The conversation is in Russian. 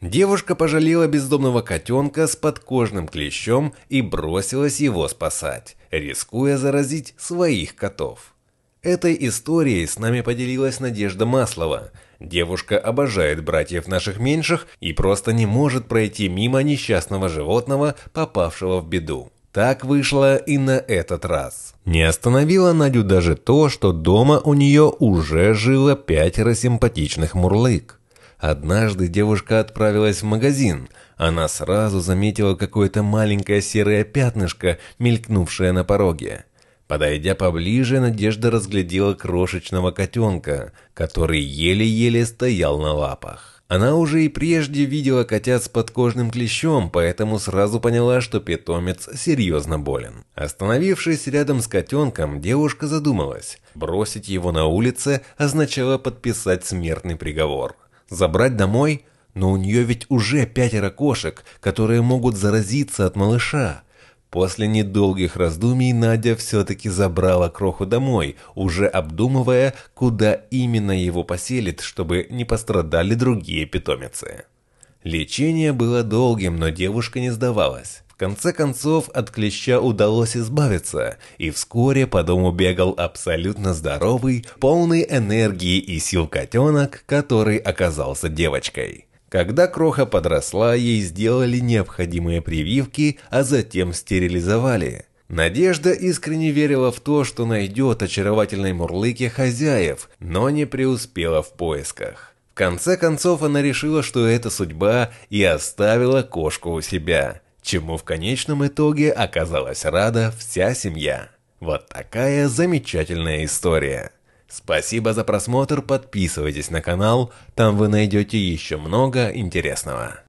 Девушка пожалела бездомного котенка с подкожным клещом и бросилась его спасать, рискуя заразить своих котов. Этой историей с нами поделилась Надежда Маслова. Девушка обожает братьев наших меньших и просто не может пройти мимо несчастного животного, попавшего в беду. Так вышло и на этот раз. Не остановило Надю даже то, что дома у нее уже жило пятеро симпатичных мурлык. Однажды девушка отправилась в магазин. Она сразу заметила какое-то маленькое серое пятнышко, мелькнувшее на пороге. Подойдя поближе, Надежда разглядела крошечного котенка, который еле-еле стоял на лапах. Она уже и прежде видела котят с подкожным клещом, поэтому сразу поняла, что питомец серьезно болен. Остановившись рядом с котенком, девушка задумалась. Бросить его на улице означало подписать смертный приговор. Забрать домой? Но у нее ведь уже пятеро кошек, которые могут заразиться от малыша. После недолгих раздумий Надя все-таки забрала кроху домой, уже обдумывая, куда именно его поселит, чтобы не пострадали другие питомицы. Лечение было долгим, но девушка не сдавалась. В конце концов, от клеща удалось избавиться, и вскоре по дому бегал абсолютно здоровый, полный энергии и сил котенок, который оказался девочкой. Когда кроха подросла, ей сделали необходимые прививки, а затем стерилизовали. Надежда искренне верила в то, что найдет очаровательной мурлыке хозяев, но не преуспела в поисках. В конце концов она решила, что это судьба, и оставила кошку у себя, чему в конечном итоге оказалась рада вся семья. Вот такая замечательная история. Спасибо за просмотр, подписывайтесь на канал, там вы найдете еще много интересного.